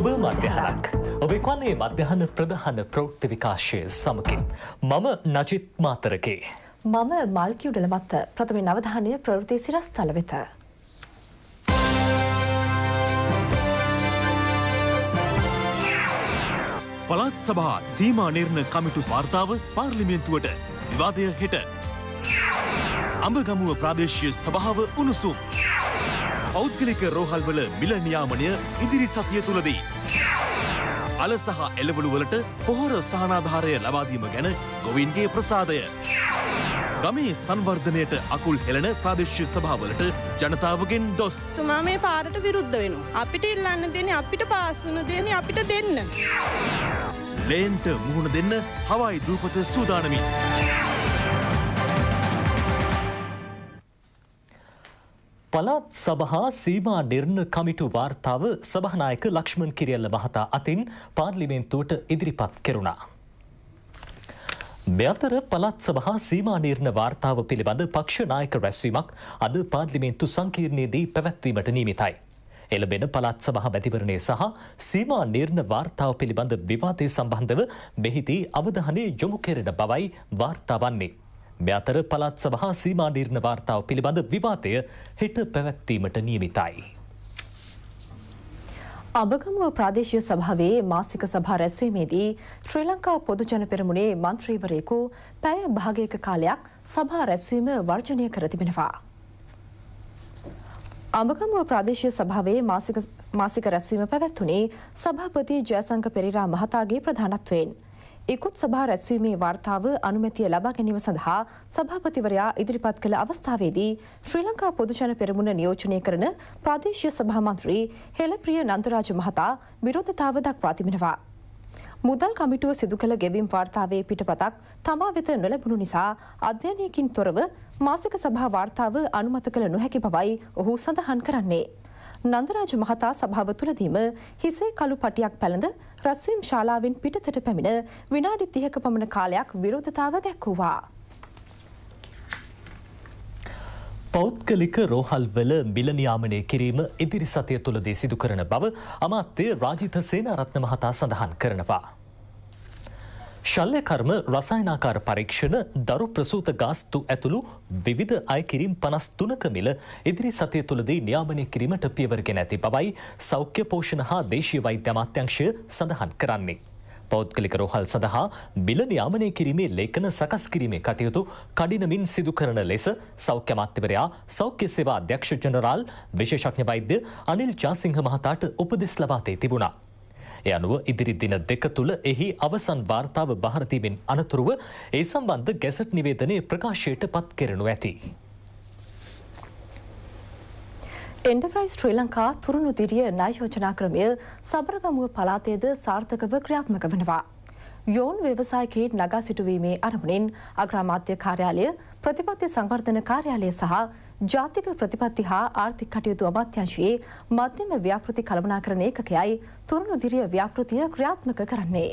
සුබ මධ්‍යහනක් ඔබේ කන්නේ මධ්‍යහන ප්‍රධාන ප්‍රෞෘත්ති විකාශය සමකින් මම නජිත් මාතරකේ. මම මල්කිව්ඩල මත්ත ප්‍රථමේ නවධානය ප්‍රවෘති සිරස් තල වෙත. පළත් සභහා සීමා නිර්ණ කමිටු ස්වාර්ථාව පාර්ලිමේන්තුවට විවාදය හෙට. අඹගමුව ප්‍රාදේශය සභාව උණුසුම්. පෞද්ගලික රෝහල්වල මිල නියාමනය ඉදිරි සතිය තුළදී. අල සහ එළවලුවලට පොහොර සහනාධාරය ලබාදීම ගැන ගොවින්ගේ ප්‍රසාදය. ගමේ සංවර්ධනයට අකුල් හෙළන ප්‍රදේශ්‍ය සභාවලට ජනතාවගෙන් දොස්. තුමා මේ පාරට විරුද්ධ වෙන. අපිට ඉල්ලන්න දෙන අපිට පාසුන දෙන අපිට දෙන්න. ලේන්ට මුහුණ දෙන්න හවයි දූපත සූදානමින්. පළාත් සභහා සීමා නිර්ණ කමිටු වාර්තාව සභහනායක ලක්ෂ්මන් කිරියල්ල මහතා අතින් පාර්ලිමෙන්තුවට ඉදිරිපත් කෙරුණා. මෙතර පළත් සභහා සීමා නිර්ණ වාර්තාව පිළිබඳ පක්ෂනායක රැස්වීමක් අද පාර්ලිමෙන්තු සංකීර්ණයේදී පැවැත්වීමට නීමිතයි. එළබෙන පළත් සභහ මැතිවරණය සහ සීමා නිර්ණ වාර්තාව පිළිබඳ විවාදය සම්බන්ධව මෙහිදී අවධහනේ යොමු කෙරෙන බවයි වාර්තා වන්නේ. මෙතර පළත් සභහා සීමානීර්ණ වාර්තාව පිළිබඳ විවාතය හෙට පැවැත්වීමට නියමිතයි. අභගමුව ප්‍රාදේශය සභාවේ මාසික සභා රැස්වීමේදී ශ්‍රී ලංකා පොදුජන පෙරමුණේ මන්ත්‍රීවරයෙකු පැය භාගයක කාලයක් සභා රැස්වීම වර්ජනය කර තිබෙනවා. අමගමුව ප්‍රාදේශය සභාවේ මාසික රැස්වීම පැවැත්වුණේ සභාපති ජයසංක පෙරිරා මහතාගේ ප්‍රධානත්වයෙන්. ඉකුත් සභා රැස්වීමේ වාර්තාව අනුමැතිය ලබා ගැනීම සඳහා සභාපතිවරයා ඉදිරිපත් කළ අවස්ථාවේදී ශ්‍රී ලංකා පොදුජන පෙරමුණ නියෝජනය කරන ප්‍රාදේශීය සභාමන්ත්‍රී හෙළප්‍රිය නන්දරාජ මහතා විරෝධතාව දක්වා තිබෙනවා. මුදල් කමිටුව සිදු කළ ගෙවීම් වාර්තාවේ පිටපතක් තමා වෙත නොලැබුණු නිසා අධ්‍යයනයකින් තොරව මාසික සභා වාර්තාව අනුමත කළ නොහැකි බවයි ඔහු සඳහන් කරන්නේ. නන්දරාජ මහතා සභාව තුළදීම හිසේ කළු පටියක් පැළඳ රස්වීම් ශාලාවෙන් පිටතට පැමිණ විනාඩි තිහක පමණ කාලයක් විරෝධතාව දැක්වුවා. පෞද්ගලික රෝහල්වල මිලනියාමනය කිරීම ඉදිරි සතය තුළදී සිදු කරන බව අමාත්‍යය රාජිත සේනාරත්න මහතා සඳහන් කරනවා. ශල්‍යකර්ම රසායනාකාර පරීක්ෂණ දරු ප්‍රසූත ගාස්තු ඇතුළු විවිධ අයකිරීම් පනස් තුනක මිල ඉදිරි සතිය තුළදී නියාමනය කිරීමට පියවරගෙන ඇති බවයි සෞඛ්‍ය පෝෂණ හා දේශීය වෛද්‍ය අමාත්‍යංශය සඳහන් කරන්නේ. පෞද්ගලික රෝහල් සඳහා බිල නියාමනය කිරීමේ ලේඛන සකස් කිරීමේ කටයුතු කඩිනමින් සිදු කරන ලෙස සෞඛ්‍ය අමාත්‍යවරයා සෞඛ්‍ය සේවා අධ්‍යක්ෂ ජනරාල් විශේෂඥ වෛද්‍ය අනිල් ජාසිංහ මහතාට උපදෙස් ලබා තේ තිබුණා. එය අනුව ඉදිරි දින දෙක තුළ එහි අවසන් වාර්තාව භාරතීමෙන් අනතුරුව ඒ සම්බන්ධ ගැසට් නිවේදනය ප්‍රකාශයට පත් කෙරනු ඇති. එන්ඩප්‍රයිස් ශ්‍රී ලංකා තුරුණු දිරිය නයෝජනා ක්‍රමය සබරගමුව පලාතයේද සාර්ථකව ක්‍රියාත්මක වනවා. යෝන් ව්‍යවසායකීට නගා සිටුවීමේ අරමුණින් අග්‍රාමාත්‍ය කාර්යාලය ප්‍රතිපත්ති සංවර්ධන කාර්යාලය සහ ජාතික ප්‍රතිපත්ති හා ආර්ථික කටයුතු අමාත්‍යංශයේ මධ්‍යම ව්‍යාපෘති කළමනාකරණ ඒකකයයි තුරුණු දිරිය ව්‍යාපෘතිය ක්‍රියාත්මක කරන්නේ.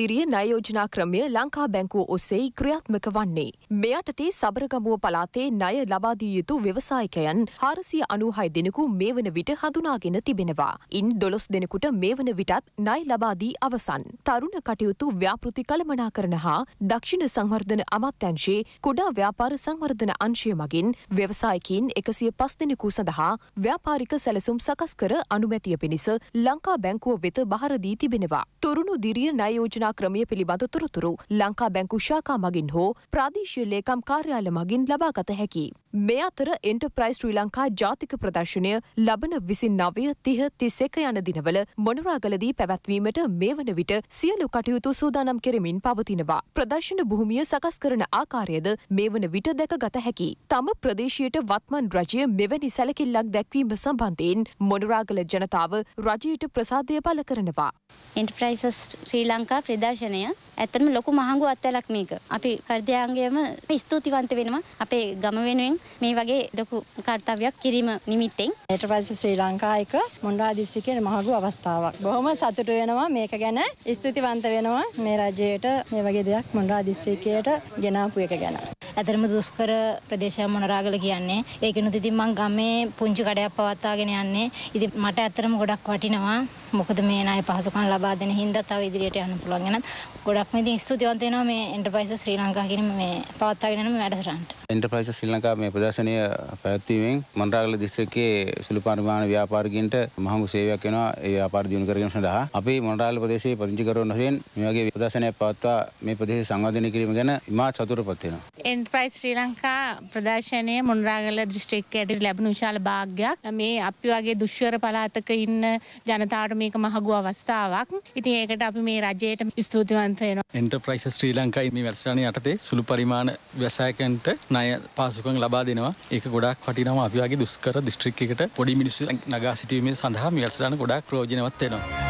ඉදිරියේ ණය යෝජනා ක්‍රමය ලංකා බැංකුව ඔසේ ක්‍රියාත්මක වන්නේ. මේ යටතේ සබරගමුව පළාතේ ණය ලබා දිය යුතු ව්‍යවසායිකයන් 496 දෙනෙකු මේ වන විට හඳුනාගෙන තිබෙනවා. ඉන් 12 දෙනෙකුට මේ වන විටත් ණය ලබා දී අවසන්. තරුණ කටයුතු ව්‍යාපෘති කළමනාකරණ හා දක්ෂිණ සංවර්ධන අමාත්‍යංශයේ කුඩා ව්‍යාපාර සංවර්ධන අංශය මගින් ව්‍යවසායකින් 105 දෙනෙකු සඳහා ව්‍යාපාරික සැලසුම් සකස් කර අනුමැතිය පිණිස ලංකා බැංකුව වෙත බහර දී තිබෙනවා. තරුණු දිරිය ණය යෝජනා වාර්තා ක්‍රමය පිළිබඳ තොරතුරු ලංකා බැංකු ශාකා මගින් හෝ ප්‍රාදේශීය ලේකම් කාර්යාල මගින් ලබාගත හැකි. මේ අතර එන්ටර්ප්‍රයිස් ශ්‍රී ලංකා ජාතික ප්‍රදර්ශනය ලබන විසි නවය තිහ තිසෙක යන දිනවල මොනරාගලදී පැවැත්වීමට මේ වන විට සියලු කටයුතු සූදානම් කෙරමින් පවතිනවා. ප්‍රදර්ශන භූමිය සකස් කරන ආකාරයද මේ වන විට දැක ගත හැකි. තම ප්‍රදේශයට වත්මන් රජය මෙවැනි සැලකිල්ලක් දැක්වීම සම්බන්ධයෙන් මොනරාගල ජනතාව රජයට ප්‍රසාදය පල කරනවා. එන්ටර්ප්‍රයිසස් ශ්‍රී ලංකා ප්‍රදර්ශනය ඇත්තටම ලොකු මහඟු අත්වැලක් මේක. අපි පරිදයාංගයම ස්තුතිවන්ත වෙනවා අපේ ගම වෙනුවෙන් මේ වගේ ලොකු කාර්තව්‍යයක් කිරීම නිමිත්තෙන්. ඊට පස්සේ ශ්‍රී ලංකා එක මොණරා දිස්ත්‍රික්කයේ මහඟු අවස්ථාවක්. බොහොම සතුටු වෙනවා මේක ගැන ස්තුතිවන්ත වෙනවා මේ රජයට මේ වගේ දෙයක් මොණරා දිස්ත්‍රික්කයට ගෙනාපු එක ගැන. ඇතරම දුස්කර ප්‍රදේශය මොනරාගල කියන්නේ ඒකනුත් ඉතින් මං ගමේ පුංචි කඩයක් පවත්වාගෙන යන්නේ. ඉතින් මට ඇත්තරම ගොඩක් වටිනවා මොකද මේ අය පහසුකම් ලබා දෙන හින්දා තව ඉදිරියට යන්න පුළුවන්. එහෙනම් ගොඩක්ම ඉතින් ස්තුතිවන්ත වෙනවා මේ Enterprises ශ්‍රී ලංකා කියන මේ පවත්වාගෙන යන මේ වැඩසටහනට. Enterprises ශ්‍රී ලංකා මේ ප්‍රදර්ශනය පැවැත්වීමෙන් මන්රාගල දිස්ත්‍රික්කයේ සුළු පරිමාණ ව්‍යාපාරිකයින්ට මහඟු සේවයක් වෙනවා. ඒ ව්‍යාපාර දියුණු කරගෙන යන සඳහා අපි මන්රාගල ප්‍රදේශයේ පදිංචිකරවන වශයෙන් මේ වගේ ප්‍රදර්ශනයක් පවත්වා මේ ප්‍රදේශය සංවර්ධනය කිරීම ගැන ඉමහත් සතුටුපත් වෙනවා. Enterprise ශ්‍රී ලංකා ප්‍රදර්ශනය මන්රාගල දිස්ත්‍රික්කයට ලැබුණු විශාල භාග්යක්. මේ අපි වගේ දුෂ්වර පළාතක ඉන්න ජනතාවට මේක මහගුව අවස්ථාවක් ඉතින් ඒකට අපි මේ රජයට ස්තුතිවන්තයන එන්ටප්‍රයිස ශ්‍රී ලංකායි මේ වැස්ටානය යටතේ සුළු පරිමාණ වැසෑකන්ට නය පාසුකන් ලබා දෙනවා ඒක ගොඩක් කටිනම අපිගේ දුස්කර දිස්ත්‍රික්කට පොඩි මිනිස්සු නගා සිටීමේ සඳහා මියල්ස්ටාන ගොඩක් ප්‍රෝජනවත්වෙනවා.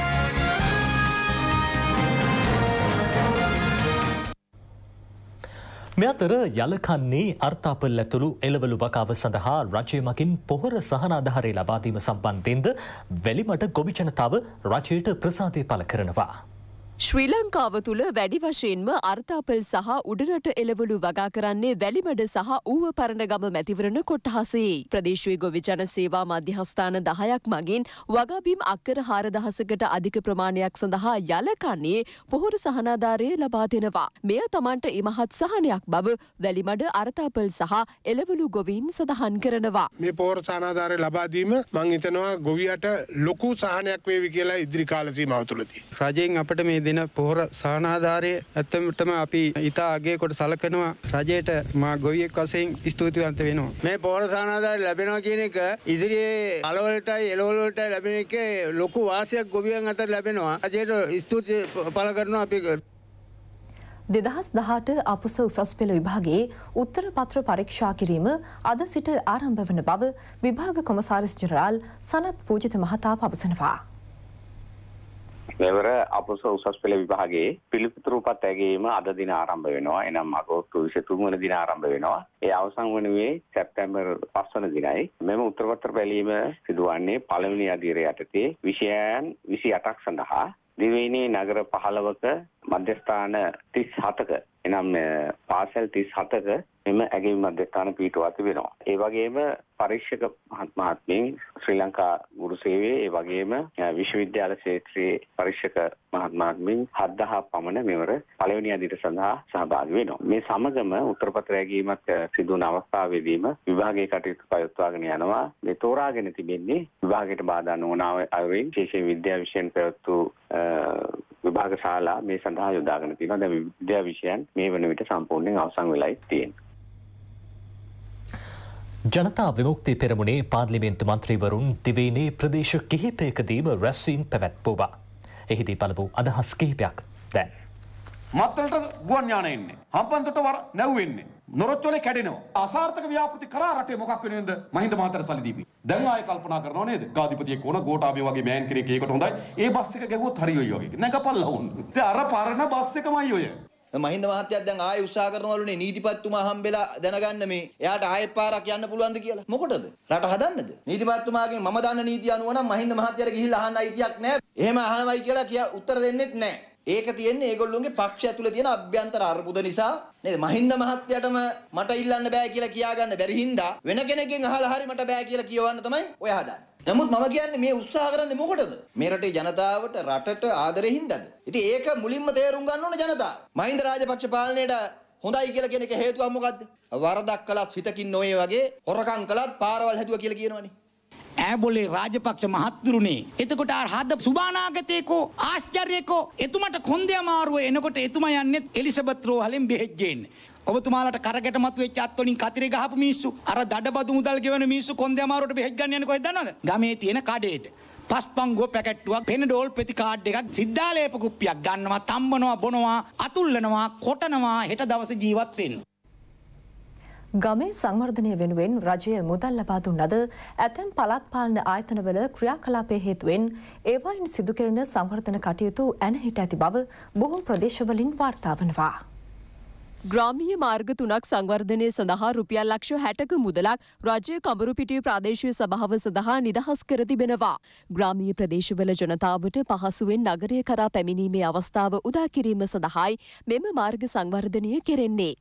මෙ අතර යලකන්නේ අර්ථාපල් ඇතුළු එළවලු බකාව සඳහා රජය මකින් පොහොර සහනාධහරය ලබාදීම සම්බන්ධයෙන්ද වැලිමට ගොබි ජනතාව රජයට ප්‍රසාධය පල කරනවා. ශ්‍රී ලංකාව තුළ වැඩි වශයෙන්ම අර්ථාපල් සහ උඩරට එළවලු වගා කරන්නේ වැලිමඩ සහ ඌව පරණගම මැතිවරණ කොට්ටහසේ. ප්‍රදේශවී ගොවි ජන සේවා මධ්‍යහස්ථාන දහයක් මගින් වගාබිම් අක්කර හාරදහසකට අධික ප්‍රමාණයක් සඳහා යලකන්නේ පොහොර සහනාධාරය ලබා දෙනවා. මෙය තමන්ට ඉමහත් සහනයක් බව වැලිමඩ අර්ථාපල් සහ එළවලු ගොවීන් සඳහන් කරනවා. මේ පොහොර සහනාධාරය ලබාදීම මං හිතනවා ගොවියට ලොකු සහනයක් වේවි කියලා ඉදිරි කාලසීමාව තුළදී. රජයෙන් අපට මේ දින පොහොර සහනාධාරය ඇත්තමටම අපි ඉතා අගේ කොට සලකනවා රජයට මා ගොවියෙක් වසයෙන් ස්තුතිවන්ත වෙනවා. මේ පොහොර සහනාධාරය ලැබෙනවා කියන එක ඉදිරියේ අලවලටයි එලෝලෝටයි ලැබෙන එක ලොකු වාසයක් ගොවියන් අතර ලැබෙනවා රජයට ස්තුති පල කරනවා අපි දෙදහස් දහට අපුස උසස් පෙළ විභාගේ උත්තර පත්‍ර පරීක්ෂා කිරීම අද සිට ආරම්භ වන බව විභාග කොමසාරිස් ජනරාල් සනත් පූජිත මහතා පවසනවා. මෙවර අපොස උසස් පෙළ විභාගයේ පිළිතුරු පත් ඇගීම අද දින ආරම්භ වෙනවා. එනම් අගෝස්තු 23 වන දින ආරම්භ වෙනවා. ඒ අවසන් වනුයේ සැප්තැම්බර් 5 වන දිනයි. මෙම උත්තර බැලීම සිදුවන්නේ පළවෙනි අධීරය යටතේ විෂයයන් 28ක් සඳහා දිවයිනේ නගර 15ක මධ්‍යස්ථාන 37ක එනම් පාසල් 37ක මෙම ඇගීම් මධ්‍යස්ථාන පිහිටුවා තිබෙනවා. ඒ වගේම පරීක්ෂක මහත්මීන් ශ්‍රී ලංකා ගුරු සේවයේ ඒ වගේම විශ්වවිද්‍යාල ක්ෂේත්‍රයේ පරීක්ෂක මහත්මාත්මින් 7000 පමණ මෙවර පළවෙනි අදිට සඳහා සහභාගී වෙනවා. මේ සමගම උත්තරපත්‍ර ඇගීමක් සිදු වන අවස්ථාවේදීම විභාගයේ කටයුතු පවත්වාගෙන යනවා. මේ තෝරාගෙන තිබෙන්නේ විභාගයට බාධා නොවන අයුරින් විශේෂ විද්‍යා විෂයෙන් පැවතු විභාග ශාලා මේ සඳහා යොදාගෙන තියෙනවා. දැන් විද්‍යා විෂයන් මේ වන විට සම්පූර්ණයෙන් අවසන් වෙලයි තියෙන්නේ. ජනතා විමුක්ති පෙරමුණේ පාර්ලිමේන්තු මන්ත්‍රීවරුන් දිවයිනේ ප්‍රදේශ කිහිපයකදීම රැස්වීම් පැවැත්වූවා. එහිදී පලබූ අදහස් කිහිපයක් දැන්. මත්තලට ගුවන් ඥානයන්නේ හම්පන්තට වර නැව්වෙන්නේ. නොරොච්චොලේ කැඩෙනවා. අසාර්ථක ව්‍යාපෘති කරා රටේ මොකක් වෙනවද? මහින්ද මහතර සල්ලි දීපි. දැන් ආයෙ කල්පනා කරනව නේද? ගාධිපතියෙක් ඕන, ගෝඨාභය වගේ මෑන් කෙනෙක් ඒකට හොඳයි. ඒ බස් එක ගැහුවොත් හරියයි වගේ. නැගපල්ලා වුන්. ඉතින් අර පරණ බස් එකමයි ඔය. මහින්ද මහත්තයා දැන් ආයෙ උත්සාහ කරනවලුනේ නීතිපතිතුමා හම්බෙලා දැනගන්න මේ එයාට ආයෙ පාරක් යන්න පුළුවන්ද කියලා. මොකටද? රට හදන්නද? නීතිපතිතුමාගෙන් මම දන්න නීති අනුව නම් මහින්ද මහත්තයාට ගිහිල්ලා අහන්න අයිතියක් නැහැ. එහෙම අහනවයි කියලා කියා උත්තර දෙන්නෙත් නැහැ. ඒක තියෙන්නේ ඒගොල්ලොන්ගේ පක්ෂ ඇතුලේ තියෙන අභ්‍යන්තර අර්බුද නිසා නේද මහින්ද මහත්තයටම මට ඉල්ලන්න බෑ කියලා කියාගන්න බැරි හින්දා වෙන කෙනෙක්ගෙන් අහලා හරි මට බෑ කියලා කියවන්න තමයි ඔය හදන්නේ. නමුත් මම කියන්නේ මේ උත්සාහ කරන්නේ මොකටද? මේ රටේ ජනතාවට රටට ආදරේ හින්දාද? ඉතින් ඒක මුලින්ම තේරුම් ගන්න ඕන ජනතාව. මහින්ද රාජපක්ෂ පාලනයට හොඳයි කියලා කියන එක හේතුව මොකද්ද? වරදක් කළත් හිතකින් නොයේ වගේ හොරකම් කළත් පාරවල් හැදුවා කියලා කියනවනේ. ඈබොලේ රාජපක්ෂ මහත්තුරුනේ. එතකොට අර හද සුභානාගතේකෝ ආශ්චර්යකෝ එතුමට කොන්දේ අමාරුව එනකොට එතුමා යන්නේ එලිසබෙත් රෝහලෙන් බෙහෙජ්ජෙන්න. ඔබතුමාලට කරගටමත් වෙච්ච අත් වලින් කතරේ ගහපු මිනිස්සු අර දඩබදු මුදල් ගෙවන මිනිස්සු කොන්දේ අමාරුවට බෙහෙජ් ගන්න යන්නේ කොහෙද දන්නවද? ගමේ තියෙන කඩේට. පස් පංගුව පැකට්ටුවක් පෙනඩෝල් ප්‍රතිකාඩ් එකක් සිද්ධාලේප කුප්පියක් ගන්නවා තම්බනවා බොනවා අතුල්ලනවා කොටනවා හෙට දවසේ ජීවත් වෙන්න. ගමේ සංවර්ධනය වෙනුවෙන් රජය මුදල් ලබා දුන්නද ඇතැම් පළාත් පාලන ආයතනවල ක්‍රියාකලාපය හේතුවෙන් ඒවායින් සිදුකරන සංවර්ධන කටයුතු ඇනහිට ඇති බව බොහෝ ප්‍රදේශවලින් වාර්තා වනවා. ග්‍රාමීය මාර්ග තුනක් සංවර්ධනය සඳහා රුපියල් ලක්ෂ හැටක මුදලක් රජය කඹරුපිටිය ප්‍රාදේශීය සභාව සඳහා නිදහස් කර තිබෙනවා. ග්‍රාමීය ප්‍රදේශවල ජනතාවට පහසුවෙන් නගරය කරා පැමිණීමේ අවස්ථාව උදා කිරීම සඳහායි මෙම මාර්ග සංවර්ධනය කෙරෙන්නේ.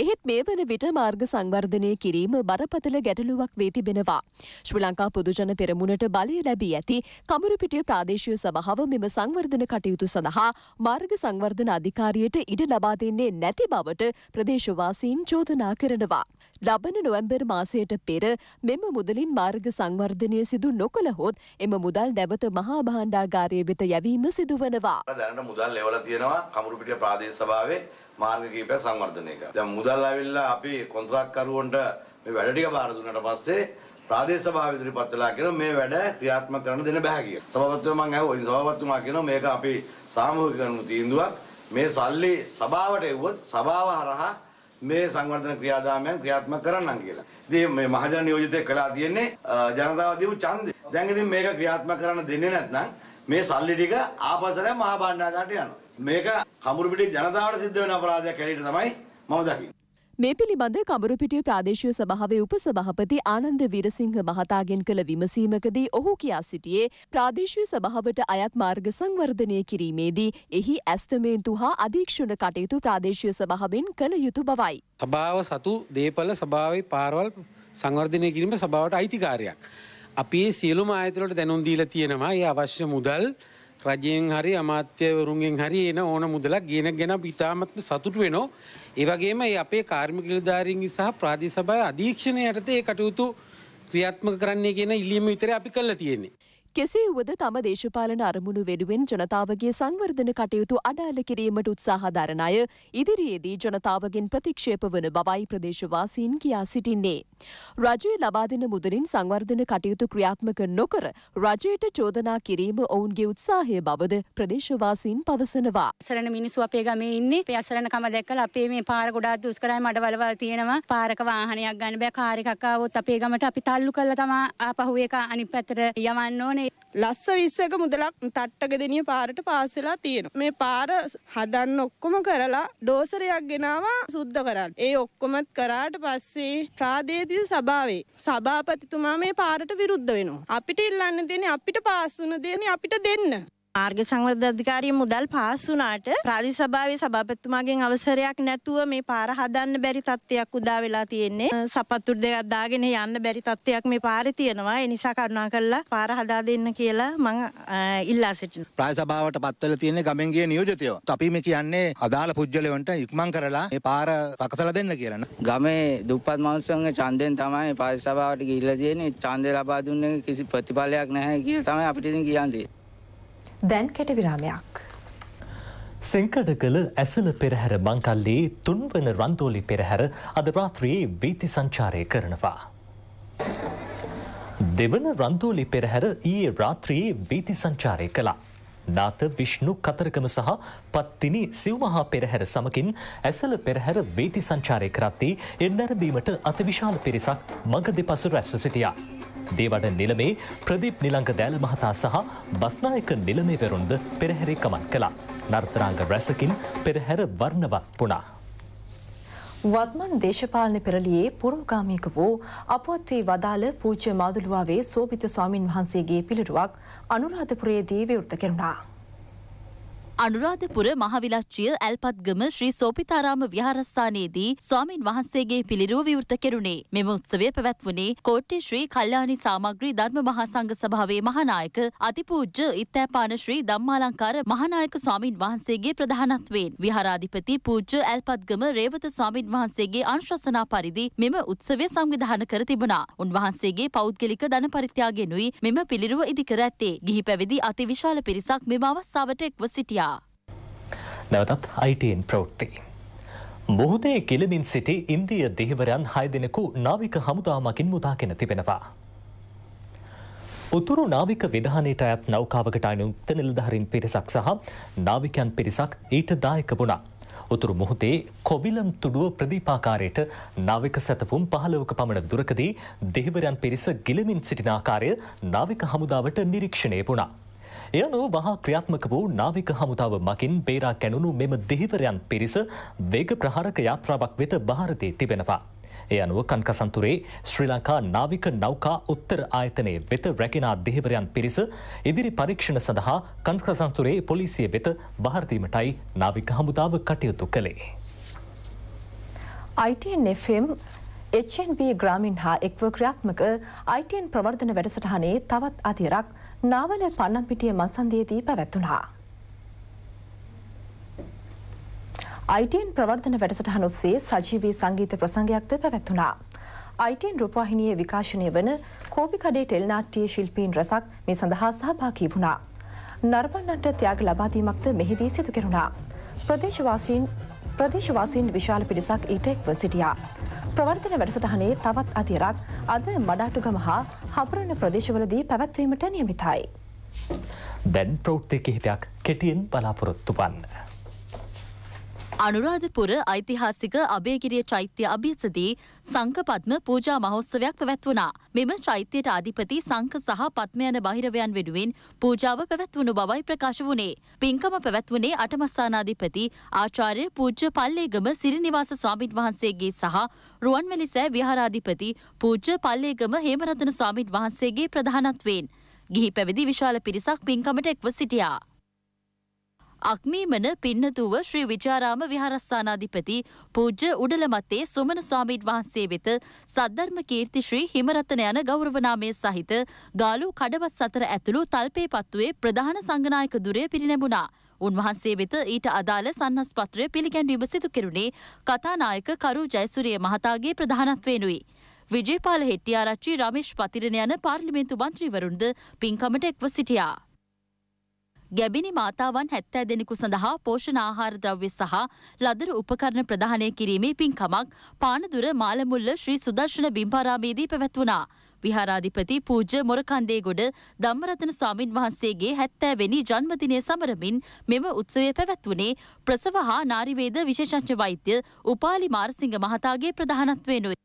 එහෙත් මේ වන විට මාර්ග සංවර්ධනය කිරීම බරපතල ගැටලුවක් වී තිබෙනවා. ශ්‍රී ලංකා පොදුජන පෙරමුණට බලය ලැබී ඇති කමරුපිටිය ප්‍රාදේශීය සභාව මෙම සංවර්ධන කටයුතු සඳහා මාර්ග සංවර්ධන අධිකාරියට ඉඩ ලබා දෙන්නේ නැති බවට ප්‍රදේශවාසීන් චෝදනා කරනවා. ලබන නොවැම්බර් මාසයට පෙර මෙම මුදලින් මාර්ග සංවර්ධනය සිදු නොකළහොත් එම මුදල් නැවත මහා භාණ්ඩාගාරය වෙත යැවීම සිදුවනවා. දැනට මුදල් ලැබලා තියෙනවා කමුරුපිටිය ප්‍රාදේශ සභාවේ මාර්ග කිහිපයක් සංවර්ධනය කරා. දැන් මුදල් ආවිල්ලා අපි කොන්ත්‍රාත්කරුවන්ට මේ වැඩ ටික බාර දුන්නාට පස්සේ ප්‍රාදේශ සභාව ඉදිරිපත් වෙලා කියන මේ වැඩ ක්‍රියාත්මක කරන්න දෙන්න බෑ කියලා. සභාපතිතුමා මං ඇහුවා. ඉතින් සභාපතිතුමා කියනවා මේක අපි සාමූහික කරන තීන්දුවක්. මේ සල්ලි සභාවට එව්වොත් සභාව හරහා මේ සංවර්ධන ක්‍රියාදාමයන් ක්‍රියාත්මක කරන්නම් කියලා. ඉතින් මේ මහජන නියෝජිතය කළා තියෙන්නේ ජනතාව දීපු ඡන්දය. දැන් ඉතින් මේක ක්‍රියාත්මක කරන්න දෙන්නේ නැත්නම් මේ සල්ලි ටික ආපස්සට මහා භාණ්ඩාගාරට යනවා. මේක කඹුරුපිටිය ජනතාවට සිද්ධ වෙන අපරාධයක් හැටියට තමයි මම දකින්නේ. මේ පිළිබඳ කමරුපිටිය ප්‍රාදේශීය සභාවේ උපසභාපති ආනන්ද වීරසිංහ මහතාගෙන් කළ විමසීමකදී ඔහු කියා සිටියේ ප්‍රාදේශීය සභාවට අයත් මාර්ග සංවර්ධනය කිරීමේදී එහි ඇස්තමේන්තු හා අධීක්ෂණ කටයුතු ප්‍රාදේශීය සභාවෙන් කළ යුතු බවයි. සභාව සතු දේපල සභාවේ පාරවල් සංවර්ධනය කිරීම සභාවට අයිතිකාරයක්. අපි සියලුම ආයතනවලට දැනුම් දීලා තියෙනවා ඒ අවශ්‍ය මුදල් රජයෙන් හරි අමාත්‍යවරුන්ගෙන් හරි එන ඕන මුදලක් ගෙන ගෙන ඉතාමත්ම සතුට වෙනෝ. ඒවගේම ඒ අපේ කාර්මිකලධාරීන්ගේ සහ ප්‍රාධී සභය අධීක්ෂණයටතේ කටයුතු ක්‍රියාත්ම කරන්නේ කියෙන ඉල්ලීම විතර අපි කල්ල තියෙන්නේ. කෙසේ වුවද තම දේශපාලන අරමුණු වෙනුවෙන් ජනතාවගේ සංවර්ධන කටයුතු අඩාල කිරීමට උත්සාහධරණ අය ඉදිරියේදී ජනතාවගෙන් ප්‍රතික්ෂේප වන බවයි ප්‍රදේශවාසීන් කියා සිටින්නේ. රජය ලබාදෙන මුදලින් සංවර්ධන කටයුතු ක්‍රියාත්මක නොකර රජයට චෝදනා කිරීම ඔවුන්ගේ උත්සාහය බවද ප්‍රදේශවාසීන් පවසනවා. සරණ මිනිසු අපේ ගමේ ඉන්නේ පයසරණකම දැක්කල අපේ මේ පාර ගොඩාක් දුෂ්කරයි මඩවලවල් තියෙනවා. පාරක වාහනයක් ගන්න බෑ කාර් එකක් ආවොත් අපේ ගමට අපි තල්ලු කරලා තමා ආපහු එක අනිත් පැත්තට යවන්න ඕනේ. ලස්ස විස්සක මුදලක් තට්ටකදනිය පාරට පාසලා තියෙන. මේ පාර හදන්න ඔක්කොම කරලා ඩෝසරයක් ගෙනවා සුද්ධ කරන්න. ඒ ඔක්කොමත් කරාට පස්සේ ප්‍රාදේතිය සභාවේ සභාපතිතුමා මේ පාරට විරුද්ධ වෙනවා. අපිට ඉල්ලන්න දෙන අපිට පාස්සුන දෙන අපිට දෙන්න. මාර්ග සංවර්ධ අධිකාරිය මුදල් පාසුනාට ප්‍රාදි සභාවේ සභාපතිතුමාගෙන් අවසරයක් නැතුව මේ පාර හදන්න බැරි තත්ත්වයක් උදා වෙලා තියෙන්නේ. සපත්තුර දෙකක් දාගෙන යන්න බැරි තත්ත්වයක් මේ පාරේ තියෙනවා. ඒ නිසා කරුණා කරලා පාර හදා දෙන්න කියලා මම ඉල්ලා සිටිනවා. ප්‍රාදි සභාවට පත්වල තියෙන ගමෙන් ගිය නියෝජිතයෝ. අපි මේ කියන්නේ අදාළ පුජ්‍යලයන්ට ඉක්මන් කරලා මේ පාර පකසලා දෙන්න කියලා නේ. ගමේ දුප්පත් මිනිස්සුන්ගේ ඡන්දෙන් තමයි ප්‍රාදි සභාවට ගිහිල්ලා තියෙන්නේ. ඡන්දේ ලබා දුන්නේ කිසි ප්‍රතිඵලයක් නැහැ කියලා තමයි අපිට ඉතින් කියන්නේ. දැන් කෙටවිරාමයක්. සංකඩ කළ ඇසල පෙරහැර මංකල්ලේ තුන්වන රන්දෝලි පෙරහැර අද ප්‍රාත්‍රයේ වීති සංචාරය කරනවා. දෙවන රන්දෝලි පෙරහැර ඊයේ රාත්‍රයේ වීති සංචාරය කළා. නාත විශ්ණු කතරකම සහ පත්තිනි සිව්මහා පෙරහැර සමකින් ඇසල පෙරහැර වීති සංචාරය කරත්ති එන්නැරබීමට අතිවිශාල පිරිසක් මඟ දෙපසු රැස්ව සිටියා. දේවඩ නිලමේ ප්‍රදීප් නිලංක දෑල මහතා සහ බස්නායක නිලමේවරුන්ද පෙරහැරේ කමන් කළා. නර්තරාංග රැසකින් පෙරහැර වර්ණවත් වුණා. වත්මන් දේශපාලන පෙරලියේ පුරුම්කාමීක වූ අපවත්වී වදාළ පූජ්‍ය මාදුළුවාවේ සෝභිත ස්වාමින් වහන්සේගේ පිළිරුවක් අනුරාධපුරයේදී විවෘත කෙරුණා. අනුරාධපුර මහවිලච්චිය ඇල්පත්ගම ශ්‍රී සෝපිතාරාම විහාරස්ථානයේදී ස්වාමින් වහන්සේගේ පිළිරුව විවෘත කෙරුණේ. මෙම උත්සවය පැවැත්වුණේ කෝට්ටේ ශ්‍රී කල්යාණි සාමග්‍රී ධර්ම මහා සංඝ සභාවේ මහානායක අතිපූජ්‍ය ඉත්තෑපාන ශ්‍රී ධම්මාලංකාර මහානායක ස්වාමින් වහන්සේගේ ප්‍රධානත්වයෙන් විහාරාධිපති පූජ්‍ය ඇල්පත්ගම රේවත ස්වාමින් වහන්සේගේ අනුශාසනා පරිදි මෙම උත්සවය සංවිධාන කර තිබුණා. උන්වහන්සේගේ පෞද්ගලික ධන පරිත්‍යාගෙනුයි මෙම පිළිරුව ඉදිකර ඇත්තේ. ගිහි පැවිදි අතිවිශාල පිරිසක් මෙම අවස්ථාවට එක්ව සිටියා. නැවතත් අයිටන් ප්‍රවෘත්ති. මුහුදේ කිලමින් සිටි ඉන්දිය දෙහිවරයන් හයදිනකු නාවික හමුදාමකින් මුදාගෙන තිබෙනවා. උතුරු නාවික විධානයට ඇප් නෞකාවකට අනුක්ත නිලධහරින් පිරිසක් සහ නාවිකයන් පිරිසක් ඊට දායක වුණා. උතුරු මුහුතේ කොවිලම් තුඩුව ප්‍රදීපාකාරයට නාවික සැතපුම් පහලවක පමණ දුරකදී දෙහිවරයන් පිරිස ගිලමින් සිටිනාකාරය නාවික හමුදාවට නිරීක්ෂණය වුණා. එය අනුව වහා ක්‍රියාත්මක වූ නාවික හමුදාව මකින් බේරා කැනුණු මෙම දෙහිවරයන් පිරිස වේග ප්‍රහාරක යාත්‍රාවක් වෙත භාරතී තිබෙනවා. එය අනුව කන්කසන්තුරේ ශ්‍රී ලංකා නාවික නෞකා උත්තර ආයතනයේ වෙත රැකෙනා දෙහිවරයන් පිරිස ඉදිරි පරීක්ෂණ සඳහා කන්කසන්තුරේ පොලිසිය වෙත බහරදීමටයි නාවික හමුදාව කටයුතු කළේ. ITNFM HNB ග්‍රාමින් හා එක්ව ක්‍රියාත්මක ITN ප්‍රවර්ධන වැඩසටහනේ තවත් අතිරක් නාවල පන්නම්පිටිය මසන්දයේදී පැවැත්වුණා. අයිටන් ප්‍රවර්ධන වැඩසටහන ඔස්සේ සජීවී සංගීත ප්‍රසංගයක්ද පැවැත්වුණා. අයිටන් රූපවාහිනිය විකාශනය වන කෝපිකඩේ ටෙල්නාට්ටිය ශිල්පීන් රැසක් මේ සඳහා සහභාකී වුණා. නර්බන්නන්ට තියාග ලබාදීමක්ද මෙහිදී සිදු කෙරුණා. ප්‍රදේශවාසීන් ප්‍රදේශවාසීන් විශාල පිරිසක් ඊට එක්ව සිටියා. ප්‍රවර්තන වැඩසටහනේ තවත් අතිරක් අද මඩාටුගම හා හපරණ ප්‍රදේශවලදී පැවැත්වීමට නියමිතයි. දැන් ප්‍රෞෘත්තික හිතයක් කෙටියෙන් බලාපොරොත්තු පන්න. අනුරාධපුර ඓතිහාසික අභයගිරිය චෛත්‍ය අභියසදී සංකපත්ම පූජා මහෝත්සවයක් පැවැත්වුණා. මෙම චෛත්‍යයට අධිපති සංක සහ පත්ම යන බහිරවයන් වෙනුවෙන් පූජාව පැවැත්වුණු බවයි ප්‍රකාශ වුණේ. පින්කම පැවැත්වුණේ අටමස්ථානාධිපති ආචාර්ය පූජ්‍ය පල්ලේගම සිරිනිවාස ස්වාමින් වහන්සේගේ සහ රුවන්වැලි සෑ විහාරාධිපති පූජ්‍ය පල්ලේගම හේමරතන ස්වාමින් වහන්සේගේ ප්‍රධානත්වයෙන්. ගිහි පැවිදි විශාල පිරිසක් පින්කමට එක්ව සිටියා. අක්මීමන පින්නතුව ශ්‍රී විචාරාම විහාරස්ථානාධිපති පූජ්‍ය උඩලමත්තේ සුමන ස්වාමීන් වහන්සේ වෙත සද්ධර්ම කීර්ති ශ්‍රී හිමරත්න යන ගෞරවනාමය සහිත ගාලු කඩවත් සතර ඇතුළු තල්පේ පත්තුවේ ප්‍රධාන සංගනායක දුරය පිරිනැඹුණා. උන්වහන්සේ වෙත ඊට අදාළ සන්නස් පත්‍රය පිළිගැන්වීම සිදු කෙරුණේ කතානායක කරු ජයසුරිය මහතාගේ ප්‍රධානත්වයෙනුයි. විජේපාල හෙට්ටිආරච්චි රමේෂ් පතිරණ යන පාර්ලිමේන්තු මන්ත්‍රීවරුන්ද පින්කමට එක්ව සිටියා. ගැබිනි මාතාවන් හැත්තෑ දෙනෙකු සඳහා පෝෂණ ආහාර ද්‍රව්‍ය සහ ලදර උපකරණ ප්‍රධානය කිරීමේ පින්කමක් පානදුර මාලමුල්ල ශ්‍රී සුදර්ශන බිම්පාරාමේදී පැවැත්වුණා. විහාරාධිපති පූජ මොරකන්දේගොඩ ධම්මරතන ස්වාමින් වහන්සේගේ හැත්තෑවෙනි ජන්මදිනය සමරමින් මෙම උත්සවය පැවැත්වුණේ ප්‍රසව හා නාරිවේද විශේෂඥ වෛද්‍ය උපාලි මාරසිංහ මහතාගේ ප්‍රධානත්වයෙනුයි.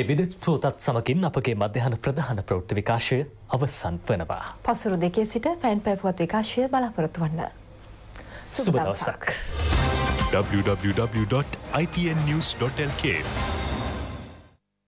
ඒ විදෙත් පුවතත් සමගින් අපගේ මධ්‍යහන ප්‍රධාන ප්‍රෘත්ති විකාශය අවසන් වනවා. පසුරු දෙකේ සිට පැන් පැපුවත් විකාශය බලාපොරොත්තු වන්න. සුබදවසක්. www.itnnews.lk